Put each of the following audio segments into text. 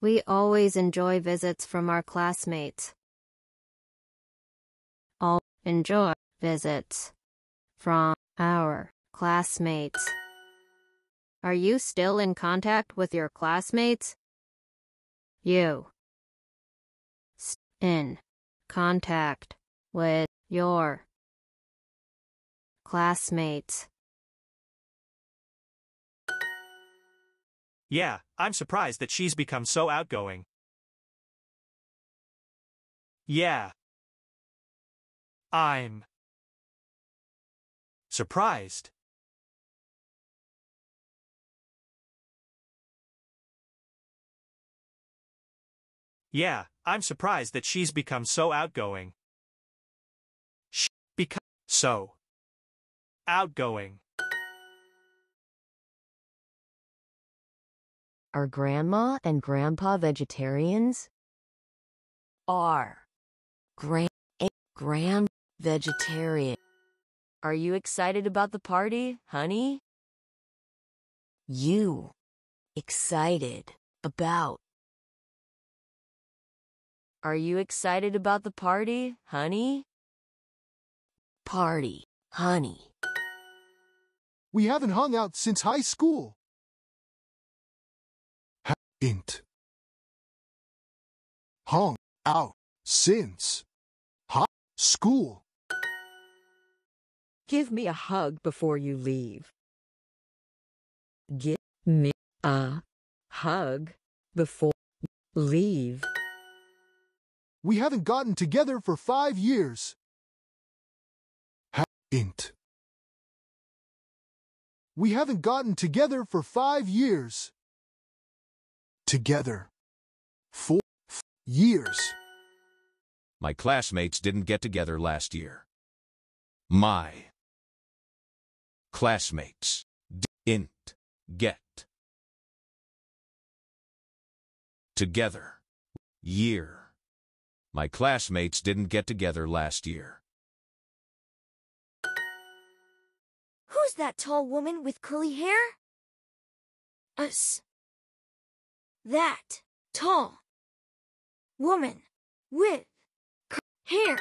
We always enjoy visits from our classmates. All enjoy visits from our classmates. Are you still in contact with your classmates? You in contact with your classmates. Yeah, I'm surprised that she's become so outgoing. Yeah. I'm surprised. Yeah, I'm surprised that she's become so outgoing. She become so outgoing. Are grandma and grandpa vegetarians? Are grand grand vegetarian. Are you excited about the party, honey? You excited about Are you excited about the party, honey? Party, honey. We haven't hung out since high school int hung out since high school. Give me a hug before you leave. Give me a hug before leave. We haven't gotten together for five years. int. We haven't gotten together for five years together. Four years. My classmates didn't get together last year. My classmates didn't get together year. My classmates didn't get together last year. Who's that tall woman with curly hair? Us that tall woman with hair.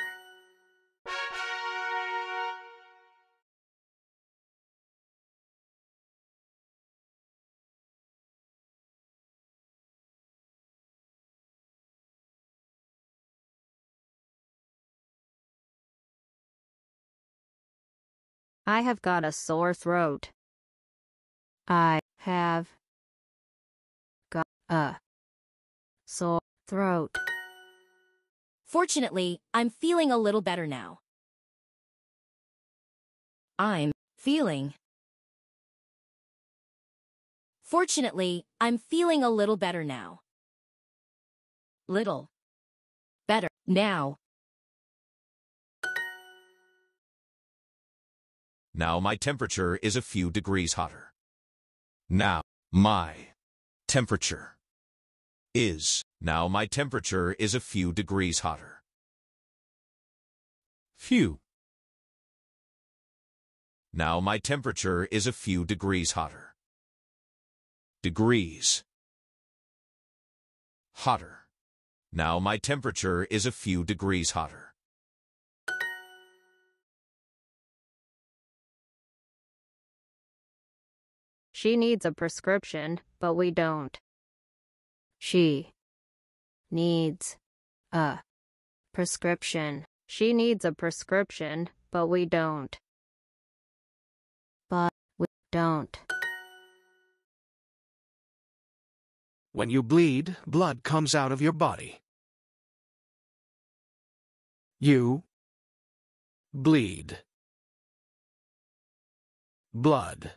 I have got a sore throat. I have a sore throat. Fortunately, I'm feeling a little better now. I'm feeling. Fortunately, I'm feeling a little better now. Little. Better now. Now my temperature is a few degrees hotter. Now, my temperature is. Now my temperature is a few degrees hotter. Few. Now my temperature is a few degrees hotter. Degrees. Hotter. Now my temperature is a few degrees hotter. She needs a prescription, but we don't. She needs a prescription. She needs a prescription, but we don't. But we don't. When you bleed, blood comes out of your body. You bleed. Blood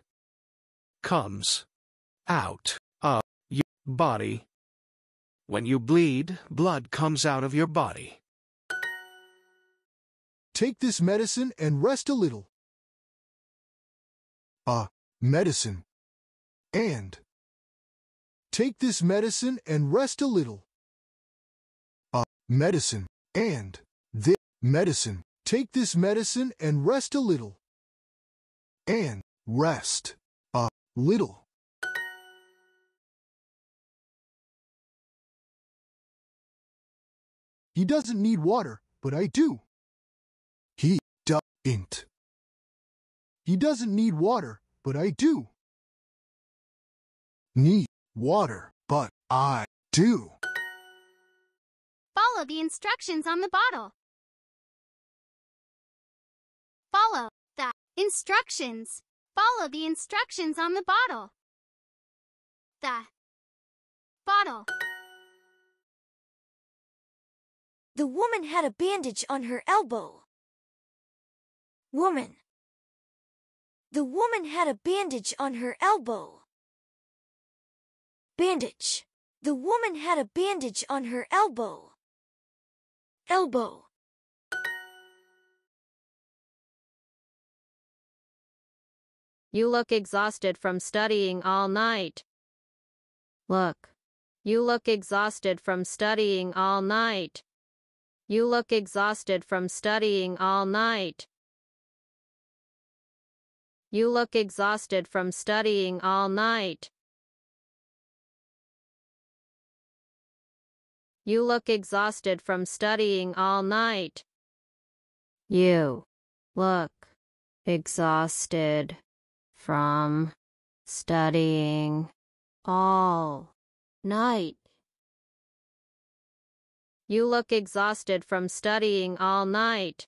comes out of your body. When you bleed, blood comes out of your body. Take this medicine and rest a little. A uh, medicine. And. Take this medicine and rest a little. A uh, medicine. And. This medicine. Take this medicine and rest a little. And. Rest. A uh, little. He doesn't need water, but I do. He doesn't. He doesn't need water, but I do. Need water, but I do. Follow the instructions on the bottle. Follow the instructions. Follow the instructions on the bottle. The bottle. The woman had a bandage on her elbow. Woman. The woman had a bandage on her elbow. Bandage. The woman had a bandage on her elbow. Elbow. You look exhausted from studying all night. Look. You look exhausted from studying all night. You look exhausted from studying all night. You look exhausted from studying all night. You look exhausted from studying all night. You look exhausted from studying all night. You look exhausted from studying all night.